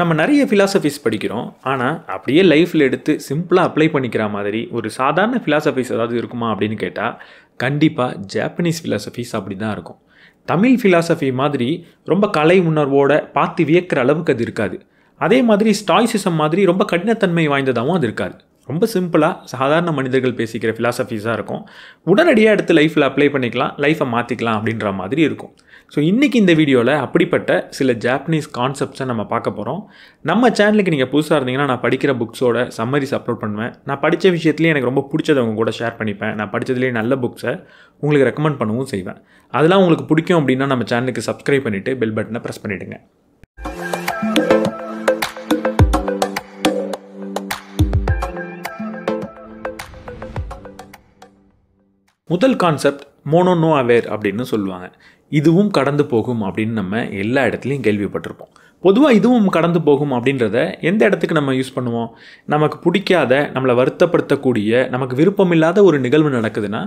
நம்ம நிறைய ஃபிலாசபிஸ் படிக்கிறோம் ஆனால் அப்படியே லைஃப்பில் எடுத்து சிம்பிளாக அப்ளை பண்ணிக்கிற மாதிரி ஒரு சாதாரண ஃபிலாசபிஸ் ஏதாவது இருக்குமா அப்படின்னு கேட்டால் கண்டிப்பாக ஜாப்பனீஸ் ஃபிலாசபிஸ் அப்படி தான் இருக்கும் தமிழ் ஃபிலாசபி மாதிரி ரொம்ப கலை உணர்வோட பார்த்து வியக்கிற அளவுக்கு அது இருக்காது அதே மாதிரி ஸ்டாய்சிசம் மாதிரி ரொம்ப கடினத்தன்மை வாய்ந்ததாகவும் அது இருக்காது ரொம்ப சிம்பிளாக சாதாரண மனிதர்கள் பேசிக்கிற ஃபிலாசபீஸாக இருக்கும் உடனடியாக எடுத்து லைஃப்பில் அப்ளை பண்ணிக்கலாம் லைஃப்பை மாற்றிக்கலாம் அப்படின்ற மாதிரி இருக்கும் ஸோ இன்றைக்கி இந்த வீடியோவில் அப்படிப்பட்ட சில ஜாப்பனீஸ் கான்செப்ட்ஸை நம்ம பார்க்க போகிறோம் நம்ம சேனலுக்கு நீங்கள் புதுசாக இருந்தீங்கன்னா நான் படிக்கிற புக்ஸோட சம்மரிஸ் அப்லோட் பண்ணுவேன் நான் படித்த விஷயத்துலேயே எனக்கு ரொம்ப பிடிச்சதை உங்கள் கூட ஷேர் பண்ணிப்பேன் நான் படித்ததுலேயே நல்ல புக்ஸை உங்களுக்கு ரெக்கமெண்ட் பண்ணவும் செய்வேன் அதெல்லாம் உங்களுக்கு பிடிக்கும் அப்படின்னா நம்ம சேனலுக்கு சப்ஸ்கிரைப் பண்ணிவிட்டு பெல் பட்டனை ப்ரெஸ் பண்ணிவிடுங்க முதல் கான்செப்ட் மோனோனோ அவேர் அப்படின்னு சொல்லுவாங்க இதுவும் கடந்து போகும் அப்படின்னு நம்ம எல்லா இடத்துலையும் கேள்விப்பட்டிருப்போம் பொதுவாக இதுவும் கடந்து போகும் அப்படின்றத எந்த இடத்துக்கு நம்ம யூஸ் பண்ணுவோம் நமக்கு பிடிக்காத நம்மளை வருத்தப்படுத்தக்கூடிய நமக்கு விருப்பமில்லாத ஒரு நிகழ்வு நடக்குதுன்னா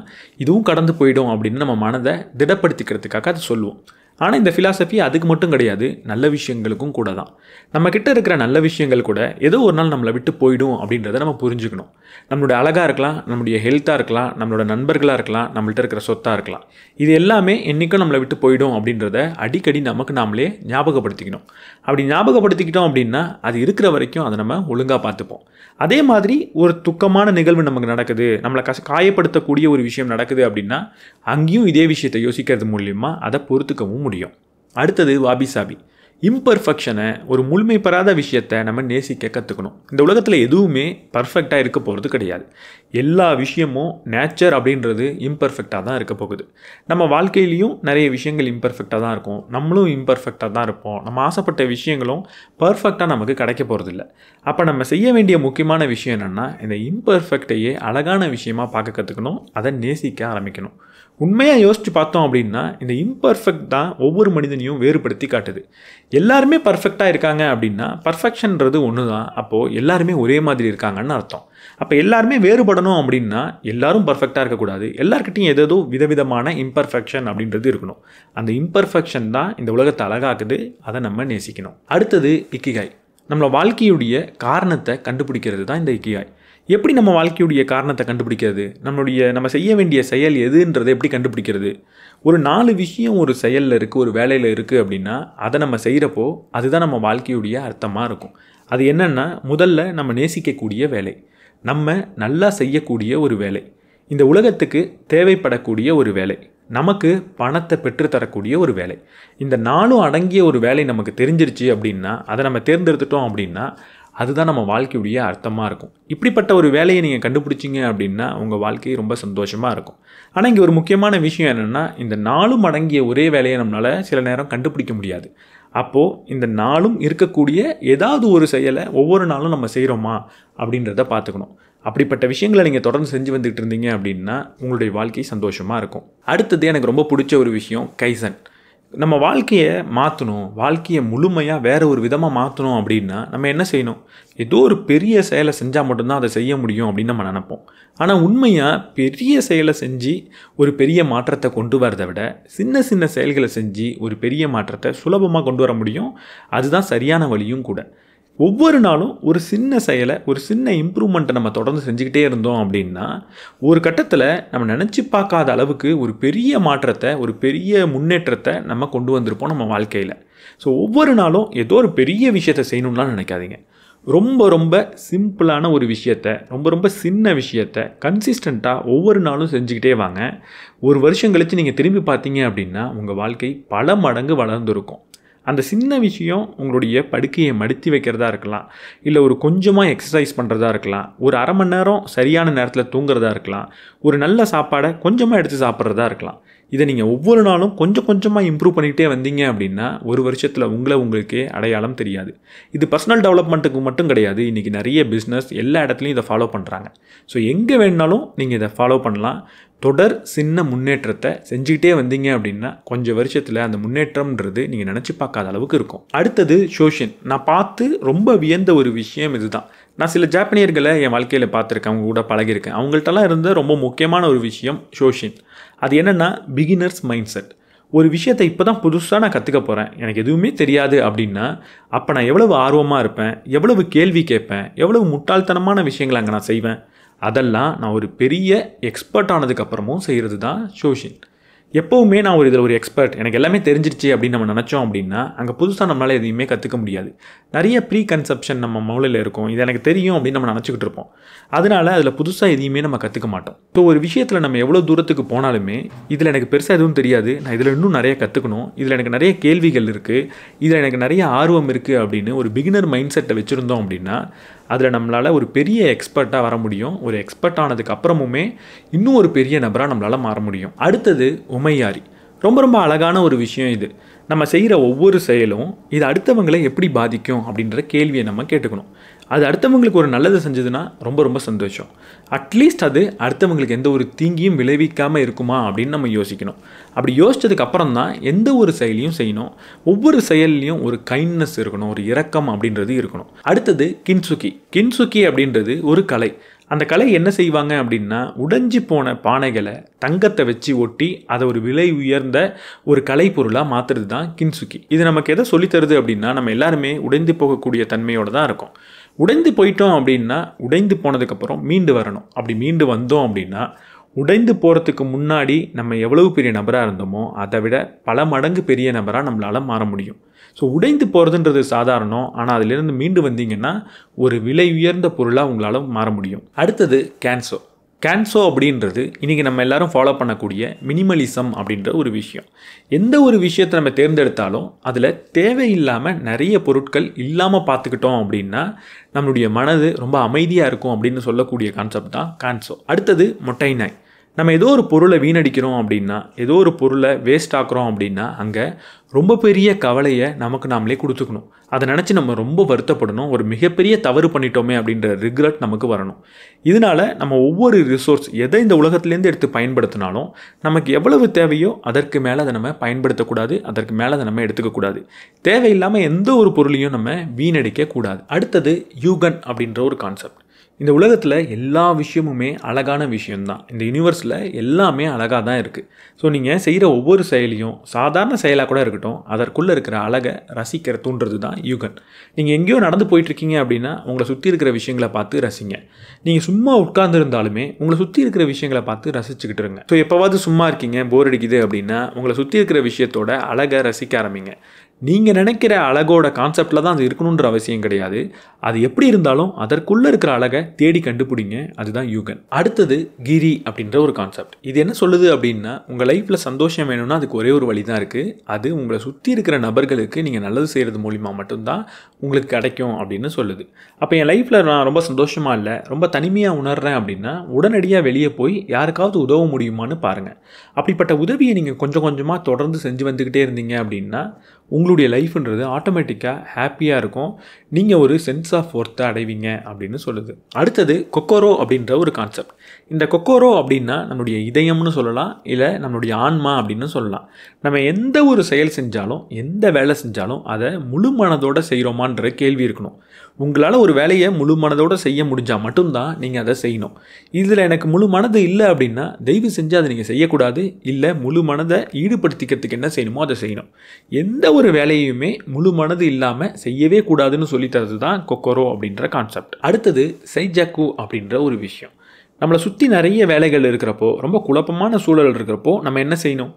இதுவும் கடந்து போயிடும் அப்படின்னு நம்ம மனதை திடப்படுத்திக்கிறதுக்காக அதை சொல்லுவோம் ஆனால் இந்த ஃபிலாசபி அதுக்கு மட்டும் கிடையாது நல்ல விஷயங்களுக்கும் கூட தான் நம்மக்கிட்ட இருக்கிற நல்ல விஷயங்கள் கூட ஏதோ ஒரு நாள் நம்மளை விட்டு போயிடும் அப்படின்றத நம்ம புரிஞ்சுக்கணும் நம்மளோட அழகாக இருக்கலாம் நம்மளுடைய ஹெல்த்தாக இருக்கலாம் நம்மளோட நண்பர்களாக இருக்கலாம் நம்மள்ட்ட இருக்கிற சொத்தாக இருக்கலாம் இது எல்லாமே என்றைக்கும் நம்மளை விட்டு போயிடும் அப்படின்றத அடிக்கடி நமக்கு நாமளே ஞாபகப்படுத்திக்கணும் அப்படி ஞாபகப்படுத்திக்கிட்டோம் அப்படின்னா அது இருக்கிற வரைக்கும் அதை நம்ம ஒழுங்காக பார்த்துப்போம் அதே மாதிரி ஒரு துக்கமான நிகழ்வு நமக்கு நடக்குது நம்மளை கச காயப்படுத்தக்கூடிய ஒரு விஷயம் நடக்குது அப்படின்னா அங்கேயும் இதே விஷயத்தை யோசிக்கிறது மூலியமாக அதை பொறுத்துக்கவும் முடியும் அடுத்தது வாபிசாபி இம்பர்ஃபெக்ஷனை ஒரு முழுமை பெறாத விஷயத்தை நம்ம நேசிக்க கற்றுக்கணும் இந்த உலகத்தில் எதுவுமே பர்ஃபெக்டாக இருக்க போகிறது கிடையாது எல்லா விஷயமும் நேச்சர் அப்படின்றது இம்பர்ஃபெக்டாக தான் இருக்க போகுது நம்ம வாழ்க்கையிலையும் நிறைய விஷயங்கள் இம்பர்ஃபெக்டாக தான் இருக்கும் நம்மளும் இம்பர்ஃபெக்டாக தான் இருப்போம் நம்ம ஆசைப்பட்ட விஷயங்களும் பர்ஃபெக்டாக நமக்கு கிடைக்க போகிறதில்ல அப்போ நம்ம செய்ய வேண்டிய முக்கியமான விஷயம் என்னென்னா இந்த இம்பர்ஃபெக்டையே அழகான விஷயமாக பார்க்க கற்றுக்கணும் அதை நேசிக்க ஆரம்பிக்கணும் உண்மையாக யோசித்து பார்த்தோம் அப்படின்னா இந்த இம்பர்ஃபெக்ட் தான் ஒவ்வொரு மனிதனையும் வேறுபடுத்தி காட்டுது எல்லாருமே பர்ஃபெக்டாக இருக்காங்க அப்படின்னா பர்ஃபெக்ஷன்றது ஒன்று தான் அப்போது எல்லாருமே ஒரே மாதிரி இருக்காங்கன்னு அர்த்தம் அப்போ எல்லாருமே வேறுபடணும் அப்படின்னா எல்லாரும் பர்ஃபெக்டாக இருக்கக்கூடாது எல்லாருக்கிட்டையும் ஏதேதோ விதவிதமான இம்பர்ஃபெக்ஷன் அப்படின்றது இருக்கணும் அந்த இம்பர்ஃபெக்ஷன் தான் இந்த உலகத்தை அழகாக்குது அதை நம்ம நேசிக்கணும் அடுத்தது இக்கிகாய் நம்மளோட வாழ்க்கையுடைய காரணத்தை கண்டுபிடிக்கிறது தான் இந்த இக்கிகாய் எப்படி நம்ம வாழ்க்கையுடைய காரணத்தை கண்டுபிடிக்கிறது நம்மளுடைய நம்ம செய்ய வேண்டிய செயல் எதுன்றதை எப்படி கண்டுபிடிக்கிறது ஒரு நாலு விஷயம் ஒரு செயலில் இருக்குது ஒரு வேலையில் இருக்குது அப்படின்னா அதை நம்ம செய்கிறப்போ அதுதான் நம்ம வாழ்க்கையுடைய அர்த்தமாக இருக்கும் அது என்னென்னா முதல்ல நம்ம நேசிக்கக்கூடிய வேலை நம்ம நல்லா செய்யக்கூடிய ஒரு வேலை இந்த உலகத்துக்கு தேவைப்படக்கூடிய ஒரு வேலை நமக்கு பணத்தை பெற்றுத்தரக்கூடிய ஒரு வேலை இந்த நாளும் அடங்கிய ஒரு வேலை நமக்கு தெரிஞ்சிருச்சு அப்படின்னா அதை நம்ம தேர்ந்தெடுத்துட்டோம் அப்படின்னா அதுதான் நம்ம வாழ்க்கையுடைய அர்த்தமாக இருக்கும் இப்படிப்பட்ட ஒரு வேலையை நீங்கள் கண்டுபிடிச்சிங்க அப்படின்னா உங்கள் வாழ்க்கை ரொம்ப சந்தோஷமாக இருக்கும் ஆனால் இங்கே ஒரு முக்கியமான விஷயம் என்னென்னா இந்த நாளும் அடங்கிய ஒரே வேலையை நம்மளால் சில நேரம் கண்டுபிடிக்க முடியாது அப்போது இந்த நாளும் இருக்கக்கூடிய ஏதாவது ஒரு செயலை ஒவ்வொரு நாளும் நம்ம செய்கிறோமா அப்படின்றத பார்த்துக்கணும் அப்படிப்பட்ட விஷயங்களை நீங்கள் தொடர்ந்து செஞ்சு வந்துகிட்டு இருந்தீங்க அப்படின்னா உங்களுடைய வாழ்க்கை சந்தோஷமாக இருக்கும் அடுத்தது எனக்கு ரொம்ப பிடிச்ச ஒரு விஷயம் கைசன் நம்ம வாழ்க்கையை மாற்றணும் வாழ்க்கையை முழுமையாக வேறு ஒரு விதமாக மாற்றணும் அப்படின்னா நம்ம என்ன செய்யணும் ஏதோ ஒரு பெரிய செயலை செஞ்சால் மட்டும்தான் அதை செய்ய முடியும் அப்படின்னு நம்ம நினப்போம் ஆனால் உண்மையாக பெரிய செயலை செஞ்சு ஒரு பெரிய மாற்றத்தை கொண்டு வரதை விட சின்ன சின்ன செயல்களை செஞ்சு ஒரு பெரிய மாற்றத்தை சுலபமாக கொண்டு வர முடியும் அதுதான் சரியான வழியும் கூட ஒவ்வொரு நாளும் ஒரு சின்ன செயலை ஒரு சின்ன இம்ப்ரூவ்மெண்ட்டை நம்ம தொடர்ந்து செஞ்சுக்கிட்டே இருந்தோம் அப்படின்னா ஒரு கட்டத்தில் நம்ம நினச்சி பார்க்காத அளவுக்கு ஒரு பெரிய மாற்றத்தை ஒரு பெரிய முன்னேற்றத்தை நம்ம கொண்டு வந்திருப்போம் நம்ம வாழ்க்கையில் ஸோ ஒவ்வொரு நாளும் ஏதோ ஒரு பெரிய விஷயத்தை செய்யணும்லாம் நினைக்காதீங்க ரொம்ப ரொம்ப சிம்பிளான ஒரு விஷயத்த ரொம்ப ரொம்ப சின்ன விஷயத்த கன்சிஸ்டண்ட்டாக ஒவ்வொரு நாளும் செஞ்சுக்கிட்டே வாங்க ஒரு வருஷம் கழித்து நீங்கள் திரும்பி பார்த்தீங்க அப்படின்னா உங்கள் வாழ்க்கை பல மடங்கு வளர்ந்துருக்கும் அந்த சின்ன விஷயம் உங்களுடைய படுக்கையை மடித்து வைக்கிறதா இருக்கலாம் இல்லை ஒரு கொஞ்சமாக எக்ஸசைஸ் பண்ணுறதா இருக்கலாம் ஒரு அரை மணி நேரம் சரியான நேரத்தில் தூங்குறதா இருக்கலாம் ஒரு நல்ல சாப்பாடை கொஞ்சமாக எடுத்து சாப்பிட்றதா இருக்கலாம் இதை நீங்கள் ஒவ்வொரு நாளும் கொஞ்சம் கொஞ்சமாக இம்ப்ரூவ் பண்ணிக்கிட்டே வந்தீங்க அப்படின்னா ஒரு வருஷத்தில் உங்களை உங்களுக்கே அடையாளம் தெரியாது இது பர்சனல் டெவலப்மெண்ட்டுக்கு மட்டும் கிடையாது இன்றைக்கி நிறைய பிஸ்னஸ் எல்லா இடத்துலையும் இதை ஃபாலோ பண்ணுறாங்க ஸோ எங்கே வேணுனாலும் நீங்கள் இதை ஃபாலோ பண்ணலாம் தொடர் சின்ன முன்னேற்றத்தை செஞ்சுக்கிட்டே வந்தீங்க அப்படின்னா கொஞ்சம் வருஷத்தில் அந்த முன்னேற்றம்ன்றது நீங்கள் நினச்சி பார்க்காத அளவுக்கு இருக்கும் அடுத்தது ஷோஷின் நான் பார்த்து ரொம்ப வியந்த ஒரு விஷயம் இதுதான் நான் சில ஜாப்பனியர்களை என் வாழ்க்கையில் பார்த்துருக்கேன் அவங்க கூட பழகியிருக்கேன் அவங்கள்ட்டலாம் இருந்த ரொம்ப முக்கியமான ஒரு விஷயம் ஷோஷின் அது என்னென்னா பிகினர்ஸ் மைண்ட் செட் ஒரு விஷயத்தை இப்போ தான் புதுசாக நான் கற்றுக்க போகிறேன் எனக்கு எதுவுமே தெரியாது அப்படின்னா அப்போ நான் எவ்வளவு ஆர்வமாக இருப்பேன் எவ்வளவு கேள்வி கேட்பேன் எவ்வளவு முட்டாள்தனமான விஷயங்களை அங்கே நான் செய்வேன் அதெல்லாம் நான் ஒரு பெரிய எக்ஸ்பர்ட் ஆனதுக்கப்புறமும் செய்கிறது தான் சோஷியல் எப்போவுமே நான் ஒரு இதில் ஒரு எக்ஸ்பர்ட் எனக்கு எல்லாமே தெரிஞ்சிருச்சு அப்படின்னு நம்ம நினச்சோம் அப்படின்னா அங்கே புதுசாக நம்மளால் எதையுமே கற்றுக்க முடியாது நிறைய ப்ரீ கன்செப்ஷன் நம்ம மூலையில் இருக்கும் இது எனக்கு தெரியும் அப்படின்னு நம்ம நினச்சிக்கிட்டு இருப்போம் அதனால அதில் புதுசாக எதையுமே நம்ம கற்றுக்க மாட்டோம் ஸோ ஒரு விஷயத்தில் நம்ம எவ்வளோ தூரத்துக்கு போனாலுமே இதில் எனக்கு பெருசாக எதுவும் தெரியாது நான் இதில் இன்னும் நிறைய கற்றுக்கணும் இதில் எனக்கு நிறைய கேள்விகள் இருக்குது இதில் எனக்கு நிறைய ஆர்வம் இருக்குது அப்படின்னு ஒரு பிகினர் மைண்ட் செட்டை வச்சுருந்தோம் அப்படின்னா அதில் நம்மளால் ஒரு பெரிய எக்ஸ்பர்ட்டாக வர முடியும் ஒரு எக்ஸ்பர்ட் ஆனதுக்கு அப்புறமுமே இன்னும் ஒரு பெரிய நபராக நம்மளால் மாற முடியும் அடுத்தது உமையாரி ரொம்ப ரொம்ப அழகான ஒரு விஷயம் இது நம்ம செய்கிற ஒவ்வொரு செயலும் இது அடுத்தவங்களை எப்படி பாதிக்கும் அப்படின்ற கேள்வியை நம்ம கேட்டுக்கணும் அது அடுத்தவங்களுக்கு ஒரு நல்லது செஞ்சதுன்னா ரொம்ப ரொம்ப சந்தோஷம் அட்லீஸ்ட் அது அடுத்தவங்களுக்கு எந்த ஒரு தீங்கியும் விளைவிக்காமல் இருக்குமா அப்படின்னு நம்ம யோசிக்கணும் அப்படி யோசித்ததுக்கு அப்புறம் தான் எந்த ஒரு செயலையும் செய்யணும் ஒவ்வொரு செயல்லையும் ஒரு கைண்ட்னஸ் இருக்கணும் ஒரு இரக்கம் அப்படின்றது இருக்கணும் அடுத்தது கின்சுக்கி கின்சுக்கி அப்படின்றது ஒரு கலை அந்த கலை என்ன செய்வாங்க அப்படின்னா உடைஞ்சி போன பானைகளை தங்கத்தை வச்சு ஒட்டி அதை ஒரு விலை உயர்ந்த ஒரு கலைப்பொருளாக மாற்றுறது தான் கின்சுக்கி இது நமக்கு எதை சொல்லித்தருது அப்படின்னா நம்ம எல்லாருமே உடைந்து போகக்கூடிய தன்மையோடு தான் இருக்கும் உடைந்து போயிட்டோம் அப்படின்னா உடைந்து போனதுக்கப்புறம் மீண்டு வரணும் அப்படி மீண்டு வந்தோம் அப்படின்னா உடைந்து போகிறதுக்கு முன்னாடி நம்ம எவ்வளவு பெரிய நபராக இருந்தோமோ அதை விட பல மடங்கு பெரிய நபராக நம்மளால் மாற முடியும் ஸோ உடைந்து போகிறதுன்றது சாதாரணம் ஆனால் அதிலிருந்து மீண்டு வந்தீங்கன்னா ஒரு விலை உயர்ந்த பொருளாக உங்களால் மாற முடியும் அடுத்தது கேன்சர் கேன்சோ அப்படின்றது இன்றைக்கி நம்ம எல்லோரும் ஃபாலோ பண்ணக்கூடிய மினிமலிசம் அப்படின்ற ஒரு விஷயம் எந்த ஒரு விஷயத்தை நம்ம தேர்ந்தெடுத்தாலும் அதில் தேவையில்லாமல் நிறைய பொருட்கள் இல்லாமல் பார்த்துக்கிட்டோம் அப்படின்னா நம்மளுடைய மனது ரொம்ப அமைதியாக இருக்கும் அப்படின்னு சொல்லக்கூடிய கான்செப்ட் தான் கேன்சோ அடுத்தது மொட்டை நாய் நம்ம ஏதோ ஒரு பொருளை வீணடிக்கிறோம் அப்படின்னா ஏதோ ஒரு பொருளை வேஸ்ட் ஆக்குறோம் அப்படின்னா அங்கே ரொம்ப பெரிய கவலையை நமக்கு நாமளே கொடுத்துக்கணும் அதை நினச்சி நம்ம ரொம்ப வருத்தப்படணும் ஒரு மிகப்பெரிய தவறு பண்ணிட்டோமே அப்படின்ற ரிக்ரெட் நமக்கு வரணும் இதனால் நம்ம ஒவ்வொரு ரிசோர்ஸ் எதை இந்த உலகத்துலேருந்து எடுத்து பயன்படுத்தினாலும் நமக்கு எவ்வளவு தேவையோ அதற்கு மேலே அதை நம்ம பயன்படுத்தக்கூடாது அதற்கு மேலே அதை நம்ம எடுத்துக்கக்கூடாது தேவையில்லாமல் எந்த ஒரு பொருளையும் நம்ம வீணடிக்கக்கூடாது அடுத்தது யூகன் அப்படின்ற ஒரு கான்செப்ட் இந்த உலகத்தில் எல்லா விஷயமுமே அழகான விஷயம்தான் இந்த யூனிவர்ஸில் எல்லாமே அழகாக தான் இருக்குது ஸோ நீங்கள் செய்கிற ஒவ்வொரு செயலியும் சாதாரண செயலாக கூட இருக்கட்டும் அதற்குள்ளே இருக்கிற அழகை ரசிக்கிற தூண்டுறது தான் யூகன் நீங்கள் எங்கேயோ நடந்து போயிட்டுருக்கீங்க அப்படின்னா உங்களை சுற்றி இருக்கிற விஷயங்களை பார்த்து ரசிங்க நீங்கள் சும்மா உட்கார்ந்துருந்தாலுமே உங்களை சுற்றி இருக்கிற விஷயங்களை பார்த்து ரசிச்சுக்கிட்டு இருங்க ஸோ எப்போவாவது சும்மா இருக்கீங்க போர் அடிக்குது அப்படின்னா உங்களை சுற்றி இருக்கிற விஷயத்தோட அழகை ரசிக்க ஆரம்பிங்க நீங்கள் நினைக்கிற அழகோட கான்செப்டில் தான் அது இருக்கணுன்ற அவசியம் கிடையாது அது எப்படி இருந்தாலும் அதற்குள்ளே இருக்கிற அழகை தேடி கண்டுபிடிங்க அதுதான் யூகன் அடுத்தது கிரி அப்படின்ற ஒரு கான்செப்ட் இது என்ன சொல்லுது அப்படின்னா உங்கள் லைஃப்பில் சந்தோஷம் வேணும்னா அதுக்கு ஒரே ஒரு வழி தான் இருக்குது அது உங்களை சுற்றி இருக்கிற நபர்களுக்கு நீங்கள் நல்லது செய்கிறது மூலிமா மட்டும்தான் உங்களுக்கு கிடைக்கும் அப்படின்னு சொல்லுது அப்போ என் லைஃப்பில் நான் ரொம்ப சந்தோஷமாக இல்லை ரொம்ப தனிமையாக உணர்றேன் அப்படின்னா உடனடியாக வெளியே போய் யாருக்காவது உதவ முடியுமான்னு பாருங்கள் அப்படிப்பட்ட உதவியை நீங்கள் கொஞ்சம் கொஞ்சமாக தொடர்ந்து செஞ்சு வந்துக்கிட்டே இருந்தீங்க அப்படின்னா உங்களுடைய லைஃப்ன்றது ஆட்டோமேட்டிக்காக ஹாப்பியாக இருக்கும் நீங்கள் ஒரு சென்ஸ் ஆஃப் ஒர்த்தை அடைவீங்க அப்படின்னு சொல்லுது அடுத்தது கொக்கோரோ அப்படின்ற ஒரு கான்செப்ட் இந்த கொக்கோரோ அப்படின்னா நம்மளுடைய இதயம்னு சொல்லலாம் இல்லை நம்மளுடைய ஆன்மா அப்படின்னு சொல்லலாம் நம்ம எந்த ஒரு செயல் செஞ்சாலும் எந்த வேலை செஞ்சாலும் அதை முழு மனதோடு செய்கிறோமான்ற கேள்வி இருக்கணும் உங்களால் ஒரு வேலையை முழு மனதோடு செய்ய முடிஞ்சால் மட்டும்தான் நீங்கள் அதை செய்யணும் இதில் எனக்கு முழு மனது இல்லை அப்படின்னா தயவு செஞ்சு அதை நீங்கள் செய்யக்கூடாது இல்லை முழு மனதை ஈடுபடுத்திக்கிறதுக்கு என்ன செய்யணுமோ அதை செய்யணும் எந்த ஒரு வேலையுமே முழு மனது இல்லாமல் செய்யவே கூடாதுன்னு சொல்லித்தரது தான் கொக்கரோ அப்படின்ற கான்செப்ட் அடுத்தது சைஜாக்கு அப்படின்ற ஒரு விஷயம் நம்மளை சுற்றி நிறைய வேலைகள் இருக்கிறப்போ ரொம்ப குழப்பமான சூழல் இருக்கிறப்போ நம்ம என்ன செய்யணும்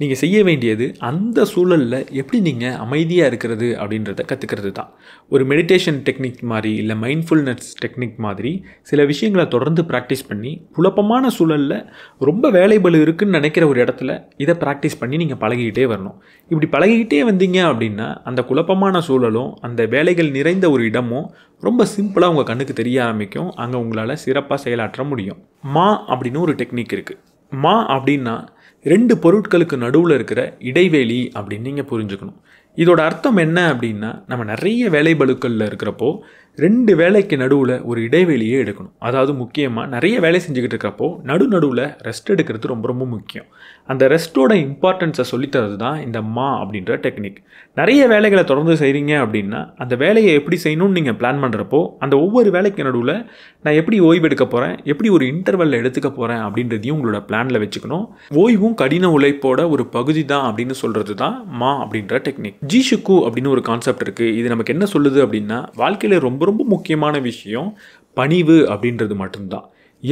நீங்கள் செய்ய வேண்டியது அந்த சூழலில் எப்படி நீங்கள் அமைதியாக இருக்கிறது அப்படின்றத கற்றுக்கிறது தான் ஒரு மெடிடேஷன் டெக்னிக் மாதிரி இல்லை மைண்ட்ஃபுல்னஸ் டெக்னிக் மாதிரி சில விஷயங்களை தொடர்ந்து ப்ராக்டிஸ் பண்ணி குழப்பமான சூழலில் ரொம்ப வேலைபலு இருக்குதுன்னு நினைக்கிற ஒரு இடத்துல இதை ப்ராக்டிஸ் பண்ணி நீங்கள் பழகிக்கிட்டே வரணும் இப்படி பழகிக்கிட்டே வந்தீங்க அப்படின்னா அந்த குழப்பமான சூழலும் அந்த வேலைகள் நிறைந்த ஒரு இடமும் ரொம்ப சிம்பிளாக உங்கள் கண்ணுக்கு தெரிய ஆரம்பிக்கும் அங்கே உங்களால் சிறப்பாக செயலாற்ற முடியும் மா அப்படின்னு ஒரு டெக்னிக் இருக்குது மா அப்படின்னா ரெண்டு பொருட்களுக்கு நடுவில் இருக்கிற இடைவெளி அப்படின்னு நீங்கள் புரிஞ்சுக்கணும் இதோட அர்த்தம் என்ன அப்படின்னா நம்ம நிறைய வேலைபழுக்களில் இருக்கிறப்போ ரெண்டு வேலைக்கு நடுவில் ஒரு இடைவெளியே எடுக்கணும் அதாவது முக்கியமாக நிறைய வேலை செஞ்சுக்கிட்டு இருக்கிறப்போ நடு நடுவில் ரெஸ்ட் எடுக்கிறது ரொம்ப ரொம்ப முக்கியம் அந்த ரெஸ்ட்டோட இம்பார்ட்டன்ஸை சொல்லித்தரது தான் இந்த மா அப்படின்ற டெக்னிக் நிறைய வேலைகளை தொடர்ந்து செய்கிறீங்க அப்படின்னா அந்த வேலையை எப்படி செய்யணும்னு நீங்கள் பிளான் பண்ணுறப்போ அந்த ஒவ்வொரு வேலைக்கு நடுவில் நான் எப்படி ஓய்வு எடுக்க போகிறேன் எப்படி ஒரு இன்டர்வலில் எடுத்துக்க போகிறேன் அப்படின்றதையும் உங்களோட பிளானில் வச்சுக்கணும் ஓய்வும் கடின உழைப்போட ஒரு பகுதி தான் அப்படின்னு சொல்கிறது தான் மா அப்படின்ற டெக்னிக் ஜிஷுக்கு அப்படின்னு ஒரு கான்செப்ட் இருக்குது இது நமக்கு என்ன சொல்லுது அப்படின்னா வாழ்க்கையில் ரொம்ப ரொம்ப முக்கியமான விஷயம் பணிவு அப்படின்றது மட்டும்தான்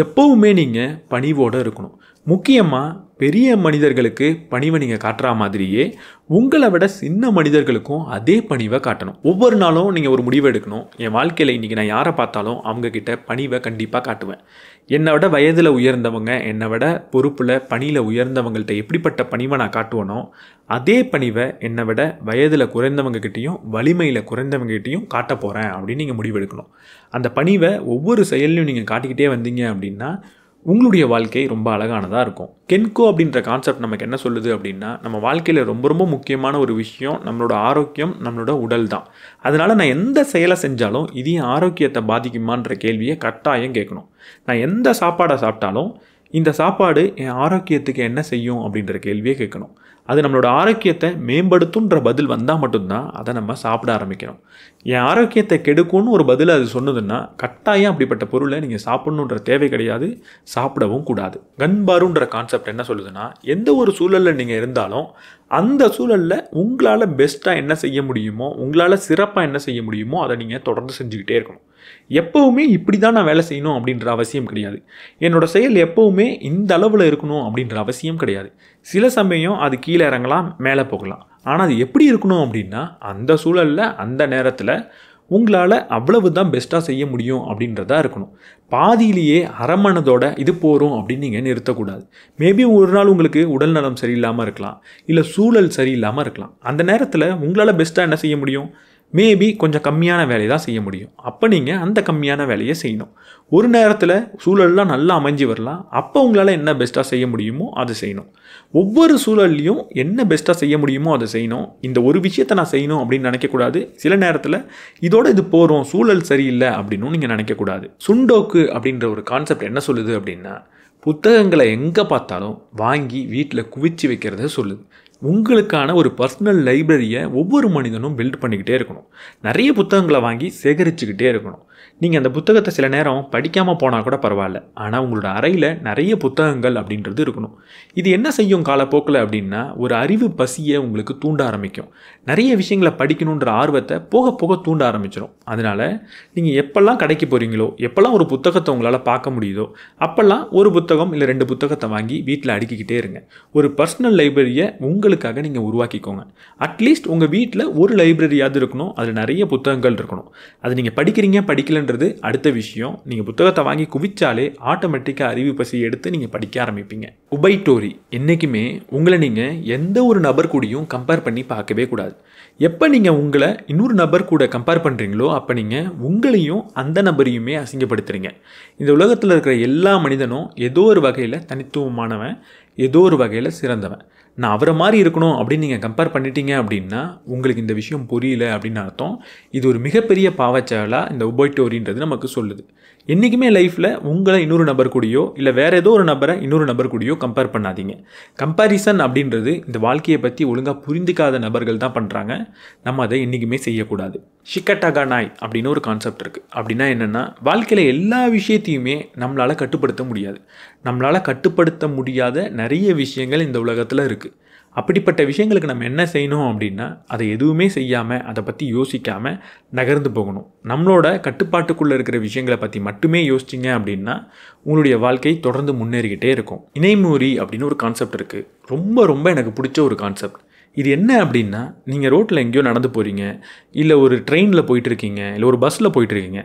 எப்போவுமே நீங்கள் பணிவோடு இருக்கணும் முக்கியமாக பெரிய மனிதர்களுக்கு பணிவை நீங்கள் காட்டுற மாதிரியே உங்களை விட சின்ன மனிதர்களுக்கும் அதே பணிவை காட்டணும் ஒவ்வொரு நாளும் நீங்கள் ஒரு முடிவு எடுக்கணும் என் வாழ்க்கையில் இன்றைக்கி நான் யாரை பார்த்தாலும் அவங்கக்கிட்ட பணிவை கண்டிப்பாக காட்டுவேன் என்னை விட வயதில் உயர்ந்தவங்க என்னை விட பொறுப்பில் பணியில் உயர்ந்தவங்கள்ட்ட எப்படிப்பட்ட பணிவை நான் காட்டுவேனோ அதே பணிவை என்னை விட வயதில் குறைந்தவங்கக்கிட்டேயும் வலிமையில் குறைந்தவங்ககிட்டையும் காட்ட போகிறேன் அப்படின்னு நீங்கள் முடிவெடுக்கணும் அந்த பணிவை ஒவ்வொரு செயல்லையும் நீங்கள் காட்டிக்கிட்டே வந்தீங்க அப்படின்னா உங்களுடைய வாழ்க்கை ரொம்ப அழகானதாக இருக்கும் கென்கோ அப்படின்ற கான்செப்ட் நமக்கு என்ன சொல்லுது அப்படின்னா நம்ம வாழ்க்கையில் ரொம்ப ரொம்ப முக்கியமான ஒரு விஷயம் நம்மளோட ஆரோக்கியம் நம்மளோட உடல் தான் அதனால் நான் எந்த செயலை செஞ்சாலும் இதையும் ஆரோக்கியத்தை பாதிக்குமான்ற கேள்வியை கட்டாயம் கேட்கணும் நான் எந்த சாப்பாடை சாப்பிட்டாலும் இந்த சாப்பாடு என் ஆரோக்கியத்துக்கு என்ன செய்யும் அப்படின்ற கேள்வியை கேட்கணும் அது நம்மளோட ஆரோக்கியத்தை மேம்படுத்துன்ற பதில் வந்தால் மட்டும்தான் அதை நம்ம சாப்பிட ஆரம்பிக்கணும் என் ஆரோக்கியத்தை கெடுக்கும்னு ஒரு பதில் அது சொன்னதுன்னா கட்டாயம் அப்படிப்பட்ட பொருளை நீங்கள் சாப்பிட்ணுன்ற தேவை கிடையாது சாப்பிடவும் கூடாது கண்பாருன்ற கான்செப்ட் என்ன சொல்லுதுன்னா எந்த ஒரு சூழலில் நீங்கள் இருந்தாலும் அந்த சூழலில் உங்களால் பெஸ்ட்டாக என்ன செய்ய முடியுமோ உங்களால் சிறப்பாக என்ன செய்ய முடியுமோ அதை நீங்கள் தொடர்ந்து செஞ்சுக்கிட்டே இருக்கணும் எப்போவுமே இப்படி தான் நான் வேலை செய்யணும் அப்படின்ற அவசியம் கிடையாது என்னோடய செயல் எப்போவுமே இந்த அளவில் இருக்கணும் அப்படின்ற அவசியம் கிடையாது சில சமயம் அது கீழே இறங்கலாம் மேலே போகலாம் ஆனால் அது எப்படி இருக்கணும் அப்படின்னா அந்த சூழலில் அந்த நேரத்தில் உங்களால் அவ்வளவு தான் பெஸ்ட்டாக செய்ய முடியும் அப்படின்றதா இருக்கணும் பாதியிலேயே அரமனதோட இது போகிறோம் அப்படின்னு நீங்கள் நிறுத்தக்கூடாது மேபி ஒரு நாள் உங்களுக்கு உடல் நலம் சரியில்லாமல் இருக்கலாம் இல்லை சூழல் சரியில்லாமல் இருக்கலாம் அந்த நேரத்தில் உங்களால் பெஸ்ட்டாக என்ன செய்ய முடியும் மேபி கொஞ்சம் கம்மியான வேலையை தான் செய்ய முடியும் அப்போ நீங்கள் அந்த கம்மியான வேலையை செய்யணும் ஒரு நேரத்தில் சூழல்லாம் நல்லா அமைஞ்சு வரலாம் அப்போ உங்களால் என்ன பெஸ்ட்டாக செய்ய முடியுமோ அதை செய்யணும் ஒவ்வொரு சூழல்லையும் என்ன பெஸ்ட்டாக செய்ய முடியுமோ அதை செய்யணும் இந்த ஒரு விஷயத்தை நான் செய்யணும் அப்படின்னு நினைக்கக்கூடாது சில நேரத்தில் இதோட இது போகிறோம் சூழல் சரியில்லை அப்படின்னு நீங்கள் நினைக்கக்கூடாது சுண்டோக்கு அப்படின்ற ஒரு கான்செப்ட் என்ன சொல்லுது அப்படின்னா புத்தகங்களை எங்கே பார்த்தாலும் வாங்கி வீட்டில் குவிச்சு வைக்கிறத சொல்லுது உங்களுக்கான ஒரு பர்சனல் லைப்ரரியை ஒவ்வொரு மனிதனும் பில்ட் பண்ணிக்கிட்டே இருக்கணும் நிறைய புத்தகங்களை வாங்கி சேகரிச்சுக்கிட்டே இருக்கணும் நீங்கள் அந்த புத்தகத்தை சில நேரம் படிக்காமல் போனால் கூட பரவாயில்ல ஆனால் உங்களோட அறையில் நிறைய புத்தகங்கள் அப்படின்றது இருக்கணும் இது என்ன செய்யும் காலப்போக்கில் அப்படின்னா ஒரு அறிவு பசியை உங்களுக்கு தூண்ட ஆரம்பிக்கும் நிறைய விஷயங்களை படிக்கணுன்ற ஆர்வத்தை போக போக தூண்ட ஆரம்பிச்சிடும் அதனால் நீங்கள் எப்போல்லாம் கடைக்கு போகிறீங்களோ எப்போல்லாம் ஒரு புத்தகத்தை உங்களால் பார்க்க முடியுதோ அப்போல்லாம் ஒரு புத்தகம் இல்லை ரெண்டு புத்தகத்தை வாங்கி வீட்டில் அடுக்கிக்கிட்டே இருங்க ஒரு பர்சனல் லைப்ரரியை உங்களுக்காக நீங்கள் உருவாக்கிக்கோங்க அட்லீஸ்ட் உங்கள் வீட்டில் ஒரு லைப்ரரியாவது இருக்கணும் அதில் நிறைய புத்தகங்கள் இருக்கணும் அது நீங்கள் படிக்கிறீங்க படிக்கல படிக்கலைன்றது அடுத்த விஷயம் நீங்கள் புத்தகத்தை வாங்கி குவிச்சாலே ஆட்டோமேட்டிக்காக அறிவு பசி எடுத்து நீங்கள் படிக்க ஆரம்பிப்பீங்க உபை டோரி என்றைக்குமே உங்களை நீங்கள் எந்த ஒரு நபர் கூடயும் கம்பேர் பண்ணி பார்க்கவே கூடாது எப்போ நீங்கள் உங்களை இன்னொரு நபர் கூட கம்பேர் பண்ணுறீங்களோ அப்போ நீங்கள் உங்களையும் அந்த நபரையுமே அசிங்கப்படுத்துறீங்க இந்த உலகத்தில் இருக்கிற எல்லா மனிதனும் ஏதோ ஒரு வகையில் தனித்துவமானவன் ஏதோ ஒரு வகையில் சிறந்தவன் நான் அவரை மாதிரி இருக்கணும் அப்படின்னு நீங்கள் கம்பேர் பண்ணிட்டீங்க அப்படின்னா உங்களுக்கு இந்த விஷயம் புரியல அப்படின்னு அர்த்தம் இது ஒரு மிகப்பெரிய பாவச்செயலாக இந்த உபோய்டோரின்றது நமக்கு சொல்லுது என்றைக்குமே லைஃப்பில் உங்களை இன்னொரு நபர் கூடயோ இல்லை வேறு ஏதோ ஒரு நபரை இன்னொரு நபர் கூடயோ கம்பேர் பண்ணாதீங்க கம்பேரிசன் அப்படின்றது இந்த வாழ்க்கையை பற்றி ஒழுங்காக புரிந்துக்காத நபர்கள் தான் பண்ணுறாங்க நம்ம அதை என்றைக்குமே செய்யக்கூடாது ஷிக்கட்டகா நாய் அப்படின்னு ஒரு கான்செப்ட் இருக்குது அப்படின்னா என்னென்னா வாழ்க்கையில் எல்லா விஷயத்தையுமே நம்மளால் கட்டுப்படுத்த முடியாது நம்மளால் கட்டுப்படுத்த முடியாத நிறைய விஷயங்கள் இந்த உலகத்தில் இருக்குது அப்படிப்பட்ட விஷயங்களுக்கு நம்ம என்ன செய்யணும் அப்படின்னா அதை எதுவுமே செய்யாமல் அதை பற்றி யோசிக்காமல் நகர்ந்து போகணும் நம்மளோட கட்டுப்பாட்டுக்குள்ளே இருக்கிற விஷயங்களை பற்றி மட்டுமே யோசிச்சிங்க அப்படின்னா உங்களுடைய வாழ்க்கை தொடர்ந்து முன்னேறிக்கிட்டே இருக்கும் இணைமூறி அப்படின்னு ஒரு கான்செப்ட் இருக்குது ரொம்ப ரொம்ப எனக்கு பிடிச்ச ஒரு கான்செப்ட் இது என்ன அப்படின்னா நீங்கள் ரோட்டில் எங்கேயோ நடந்து போகிறீங்க இல்லை ஒரு ட்ரெயினில் போயிட்டுருக்கீங்க இல்லை ஒரு பஸ்ஸில் போயிட்டுருக்கீங்க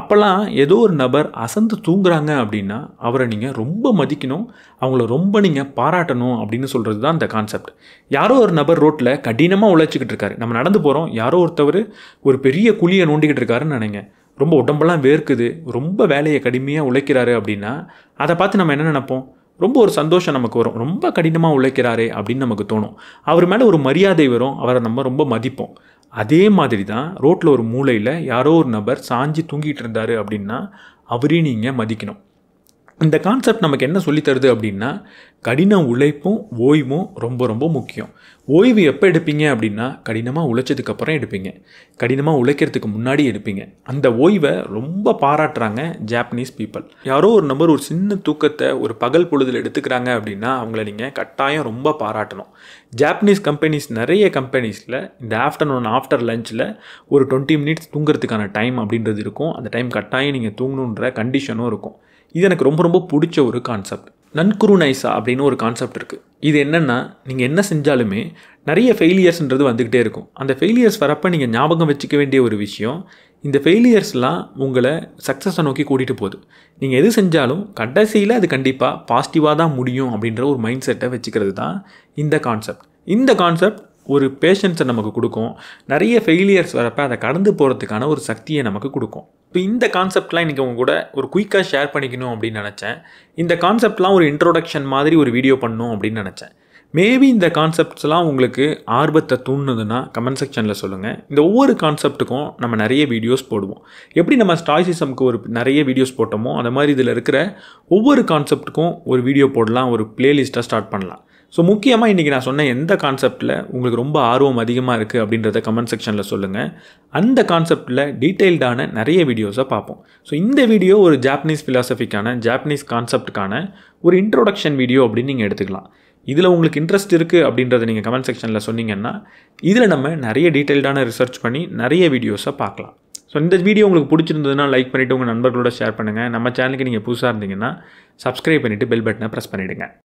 அப்போல்லாம் ஏதோ ஒரு நபர் அசந்து தூங்குறாங்க அப்படின்னா அவரை நீங்கள் ரொம்ப மதிக்கணும் அவங்கள ரொம்ப நீங்கள் பாராட்டணும் அப்படின்னு சொல்கிறது தான் அந்த கான்செப்ட் யாரோ ஒரு நபர் ரோட்டில் கடினமாக உழைச்சிக்கிட்டு இருக்காரு நம்ம நடந்து போகிறோம் யாரோ ஒருத்தவர் ஒரு பெரிய குழியை நோண்டிக்கிட்டு இருக்காருன்னு நினைங்க ரொம்ப உடம்பெல்லாம் வேர்க்குது ரொம்ப வேலையை கடுமையாக உழைக்கிறாரு அப்படின்னா அதை பார்த்து நம்ம என்ன நினப்போம் ரொம்ப ஒரு சந்தோஷம் நமக்கு வரும் ரொம்ப கடினமாக உழைக்கிறாரே அப்படின்னு நமக்கு தோணும் அவர் மேலே ஒரு மரியாதை வரும் அவரை நம்ம ரொம்ப மதிப்போம் அதே மாதிரி தான் ரோட்டில் ஒரு மூலையில் யாரோ ஒரு நபர் சாஞ்சி தூங்கிட்டு இருந்தார் அப்படின்னா அவரையும் நீங்கள் மதிக்கணும் இந்த கான்செப்ட் நமக்கு என்ன சொல்லித்தருது அப்படின்னா கடின உழைப்பும் ஓய்வும் ரொம்ப ரொம்ப முக்கியம் ஓய்வு எப்போ எடுப்பீங்க அப்படின்னா கடினமாக உழைச்சதுக்கப்புறம் எடுப்பீங்க கடினமாக உழைக்கிறதுக்கு முன்னாடி எடுப்பீங்க அந்த ஓய்வை ரொம்ப பாராட்டுறாங்க ஜாப்பனீஸ் பீப்புள் யாரோ ஒரு நம்பர் ஒரு சின்ன தூக்கத்தை ஒரு பகல் பொழுதில் எடுத்துக்கிறாங்க அப்படின்னா அவங்கள நீங்கள் கட்டாயம் ரொம்ப பாராட்டணும் ஜாப்பனீஸ் கம்பெனிஸ் நிறைய கம்பெனிஸில் இந்த ஆஃப்டர்நூன் ஆஃப்டர் லஞ்சில் ஒரு டுவெண்ட்டி மினிட்ஸ் தூங்குறதுக்கான டைம் அப்படின்றது இருக்கும் அந்த டைம் கட்டாயம் நீங்கள் தூங்கணுன்ற கண்டிஷனும் இருக்கும் இது எனக்கு ரொம்ப ரொம்ப பிடிச்ச ஒரு கான்செப்ட் நன்குரு அப்படின்னு ஒரு கான்செப்ட் இருக்குது இது என்னென்னா நீங்கள் என்ன செஞ்சாலுமே நிறைய ஃபெயிலியர்ஸ்ன்றது வந்துக்கிட்டே இருக்கும் அந்த ஃபெயிலியர்ஸ் வரப்போ நீங்கள் ஞாபகம் வச்சுக்க வேண்டிய ஒரு விஷயம் இந்த ஃபெயிலியர்ஸ்லாம் உங்களை சக்ஸஸை நோக்கி கூட்டிகிட்டு போகுது நீங்கள் எது செஞ்சாலும் கடைசியில் அது கண்டிப்பாக பாசிட்டிவாக தான் முடியும் அப்படின்ற ஒரு மைண்ட் செட்டை வச்சுக்கிறது தான் இந்த கான்செப்ட் இந்த கான்செப்ட் ஒரு பேஷன்ஸை நமக்கு கொடுக்கும் நிறைய ஃபெயிலியர்ஸ் வரப்போ அதை கடந்து போகிறதுக்கான ஒரு சக்தியை நமக்கு கொடுக்கும் இப்போ இந்த கான்செப்ட்லாம் இன்றைக்கி உங்க கூட ஒரு குயிக்காக ஷேர் பண்ணிக்கணும் அப்படின்னு நினச்சேன் இந்த கான்செப்ட்லாம் ஒரு இன்ட்ரோடக்ஷன் மாதிரி ஒரு வீடியோ பண்ணணும் அப்படின்னு நினச்சேன் மேபி இந்த கான்செப்ட்ஸ்லாம் உங்களுக்கு ஆர்வத்தை தூண்டுதுன்னா கமெண்ட் செக்ஷனில் சொல்லுங்கள் இந்த ஒவ்வொரு கான்செப்ட்டுக்கும் நம்ம நிறைய வீடியோஸ் போடுவோம் எப்படி நம்ம ஸ்டாய்சிசம்க்கு ஒரு நிறைய வீடியோஸ் போட்டோமோ அந்த மாதிரி இதில் இருக்கிற ஒவ்வொரு கான்செப்ட்டுக்கும் ஒரு வீடியோ போடலாம் ஒரு பிளேலிஸ்ட்டாக ஸ்டார்ட் பண்ணலாம் ஸோ முக்கியமாக இன்றைக்கி நான் சொன்ன எந்த கான்செப்டில் உங்களுக்கு ரொம்ப ஆர்வம் அதிகமாக இருக்குது அப்படின்றத கமெண்ட் செக்ஷனில் சொல்லுங்கள் அந்த கான்செப்டில் டீட்டெயில்டான நிறைய வீடியோஸை பார்ப்போம் ஸோ இந்த வீடியோ ஒரு ஜாப்பனீஸ் ஃபிலாசபிக்கான ஜாப்பனீஸ் கான்செப்டுக்கான ஒரு இன்ட்ரோடக்ஷன் வீடியோ அப்படின்னு நீங்கள் எடுத்துக்கலாம் இதில் உங்களுக்கு இன்ட்ரெஸ்ட் இருக்குது அப்படின்றத நீங்கள் கமெண்ட் செக்ஷனில் சொன்னீங்கன்னா இதில் நம்ம நிறைய டீட்டெயில்டான ரிசர்ச் பண்ணி நிறைய வீடியோஸை பார்க்கலாம் ஸோ இந்த வீடியோ உங்களுக்கு பிடிச்சிருந்ததுன்னா லைக் பண்ணிவிட்டு உங்கள் நண்பர்களோட ஷேர் பண்ணுங்கள் நம்ம சேனலுக்கு நீங்கள் புதுசாக இருந்தீங்கன்னா சப்ஸ்கிரைப் பண்ணிவிட்டு பெல் பட்டனை ப்ரெஸ் பண்ணிவிடுங்க